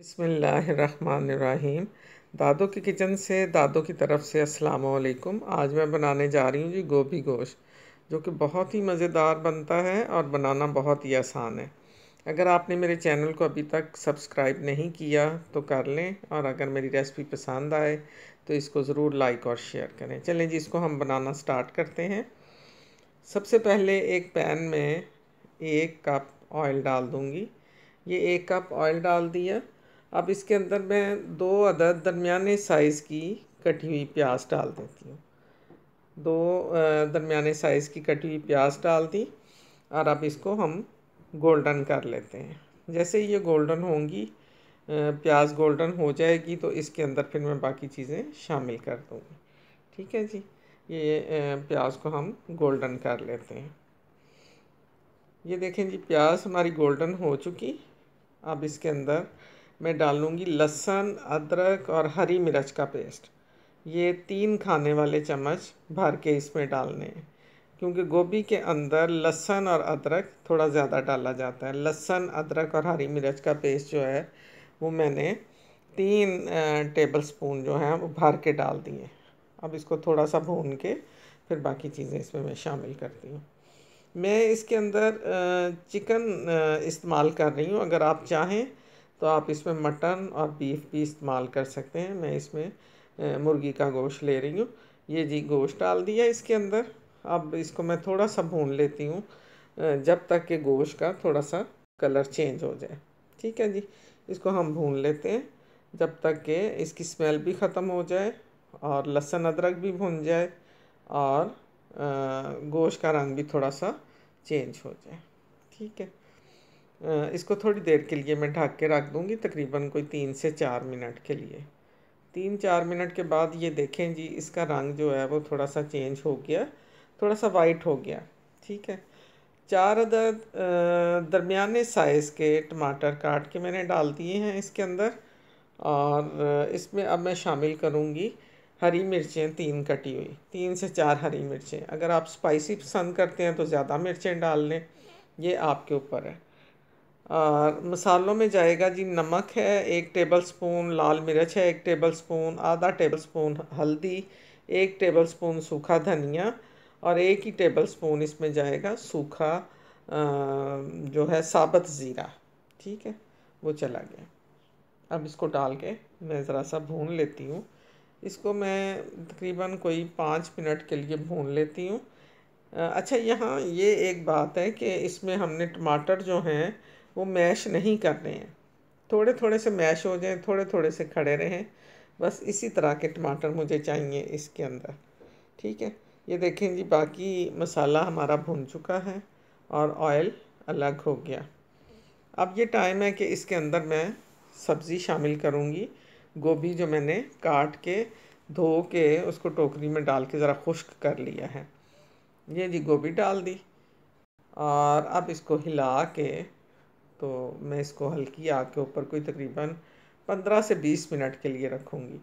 बसमीम दादो की किचन से दादो की तरफ से अस्सलाम वालेकुम आज मैं बनाने जा रही हूँ जी गोभी गोश्त जो कि बहुत ही मज़ेदार बनता है और बनाना बहुत ही आसान है अगर आपने मेरे चैनल को अभी तक सब्सक्राइब नहीं किया तो कर लें और अगर मेरी रेसिपी पसंद आए तो इसको ज़रूर लाइक और शेयर करें चलें जी इसको हम बनाना स्टार्ट करते हैं सबसे पहले एक पैन में एक कप ऑयल डाल दूँगी ये एक कप ऑयल डाल दिया अब इसके अंदर मैं दो अदद दरमियाने साइज़ की कटी हुई प्याज डाल देती हूँ दो दरमियाने साइज़ की कटी हुई प्याज डाल दी और अब इसको हम गोल्डन कर लेते हैं जैसे ये गोल्डन होंगी प्याज गोल्डन हो जाएगी तो इसके अंदर फिर मैं बाकी चीज़ें शामिल कर दूँगी ठीक है जी ये प्याज को हम गोल्डन कर लेते हैं ये देखें जी प्याज हमारी गोल्डन हो चुकी अब इसके अंदर मैं डालूँगी लहसुन अदरक और हरी मिर्च का पेस्ट ये तीन खाने वाले चम्मच भर के इसमें डालने हैं क्योंकि गोभी के अंदर लहसुन और अदरक थोड़ा ज़्यादा डाला जाता है लहसुन अदरक और हरी मिर्च का पेस्ट जो है वो मैंने तीन टेबल स्पून जो है वो भर के डाल दिए अब इसको थोड़ा सा भून के फिर बाकी चीज़ें इसमें मैं शामिल करती हूँ मैं इसके अंदर चिकन इस्तेमाल कर रही हूँ अगर आप चाहें तो आप इसमें मटन और बीफ भी इस्तेमाल कर सकते हैं मैं इसमें मुर्गी का गोश्त ले रही हूँ ये जी गोश्त डाल दिया इसके अंदर अब इसको मैं थोड़ा सा भून लेती हूँ जब तक कि गोश्त का थोड़ा सा कलर चेंज हो जाए ठीक है जी इसको हम भून लेते हैं जब तक कि इसकी स्मेल भी ख़त्म हो जाए और लहसुन अदरक भी भून जाए और गोश्त का रंग भी थोड़ा सा चेंज हो जाए ठीक है इसको थोड़ी देर के लिए मैं ढक के रख दूँगी तकरीबन कोई तीन से चार मिनट के लिए तीन चार मिनट के बाद ये देखें जी इसका रंग जो है वो थोड़ा सा चेंज हो गया थोड़ा सा वाइट हो गया ठीक है चार अदर दरमियाने साइज़ के टमाटर काट के मैंने डाल दिए हैं इसके अंदर और इसमें अब मैं शामिल करूँगी हरी मिर्चें तीन कटी हुई तीन से चार हरी मिर्चें अगर आप स्पाइसी पसंद करते हैं तो ज़्यादा मिर्चें डाल लें ये आपके ऊपर है आ, मसालों में जाएगा जी नमक है एक टेबल स्पून लाल मिर्च है एक टेबल स्पून आधा टेबल स्पून हल्दी एक टेबल स्पून सूखा धनिया और एक ही टेबल स्पून इसमें जाएगा सूखा जो है साबत ज़ीरा ठीक है वो चला गया अब इसको डाल के मैं ज़रा सा भून लेती हूँ इसको मैं तकरीबन कोई पाँच मिनट के लिए भून लेती हूँ अच्छा यहाँ ये एक बात है कि इसमें हमने टमाटर जो हैं वो मैश नहीं कर रहे हैं थोड़े थोड़े से मैश हो जाएं थोड़े थोड़े से खड़े रहें बस इसी तरह के टमाटर मुझे चाहिए इसके अंदर ठीक है ये देखें जी बाकी मसाला हमारा भुन चुका है और ऑयल अलग हो गया अब ये टाइम है कि इसके अंदर मैं सब्ज़ी शामिल करूँगी गोभी जो मैंने काट के धो के उसको टोकरी में डाल के ज़रा खुश्क कर लिया है ये जी गोभी डाल दी और अब इसको हिला के तो मैं इसको हल्की आग के ऊपर कोई तकरीबन पंद्रह से बीस मिनट के लिए रखूँगी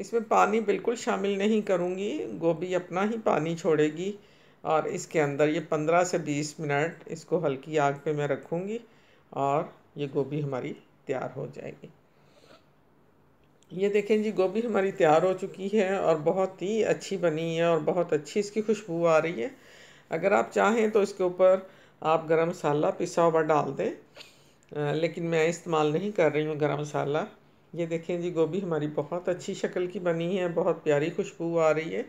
इसमें पानी बिल्कुल शामिल नहीं करूँगी गोभी अपना ही पानी छोड़ेगी और इसके अंदर ये पंद्रह से बीस मिनट इसको हल्की आग पे मैं रखूँगी और ये गोभी हमारी तैयार हो जाएगी ये देखें जी गोभी हमारी तैयार हो चुकी है और बहुत ही अच्छी बनी है और बहुत अच्छी इसकी खुशबू आ रही है अगर आप चाहें तो इसके ऊपर आप गरम मसाला पिसा हुआ डाल दें लेकिन मैं इस्तेमाल नहीं कर रही हूँ गरम मसाला ये देखें जी गोभी हमारी बहुत अच्छी शक्ल की बनी है बहुत प्यारी खुशबू आ रही है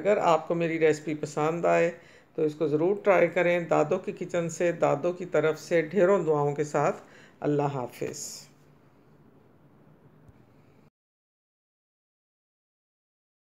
अगर आपको मेरी रेसिपी पसंद आए तो इसको ज़रूर ट्राई करें दादों की किचन से दादों की तरफ से ढेरों दुआओं के साथ अल्लाह हाफिज़